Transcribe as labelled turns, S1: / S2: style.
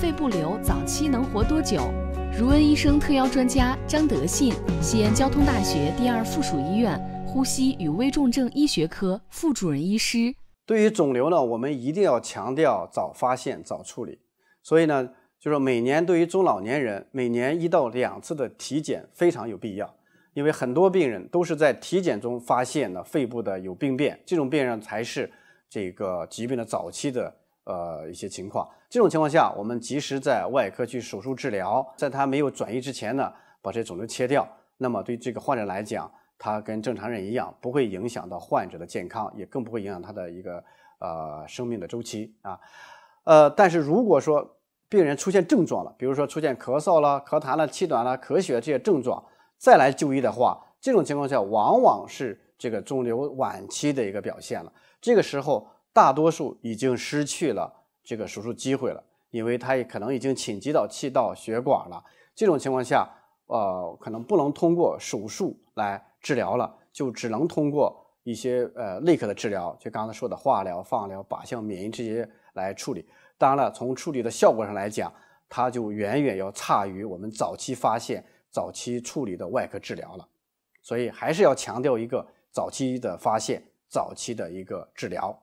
S1: 肺部瘤早期能活多久？如恩医生特邀专家张德信，西安交通大学第二附属医院呼吸与危重症医学科副主任医师。
S2: 对于肿瘤呢，我们一定要强调早发现、早处理。所以呢，就是每年对于中老年人，每年一到两次的体检非常有必要。因为很多病人都是在体检中发现了肺部的有病变，这种病人才是这个疾病的早期的。呃，一些情况，这种情况下，我们及时在外科去手术治疗，在他没有转移之前呢，把这些肿瘤切掉。那么对这个患者来讲，他跟正常人一样，不会影响到患者的健康，也更不会影响他的一个呃生命的周期啊。呃，但是如果说病人出现症状了，比如说出现咳嗽了、咳痰了、气短了、咳血这些症状，再来就医的话，这种情况下往往是这个肿瘤晚期的一个表现了。这个时候。大多数已经失去了这个手术机会了，因为他也可能已经侵及到气道、血管了。这种情况下，呃，可能不能通过手术来治疗了，就只能通过一些呃内科的治疗，就刚才说的化疗、放疗、靶向、免疫这些来处理。当然了，从处理的效果上来讲，它就远远要差于我们早期发现、早期处理的外科治疗了。所以，还是要强调一个早期的发现、早期的一个治疗。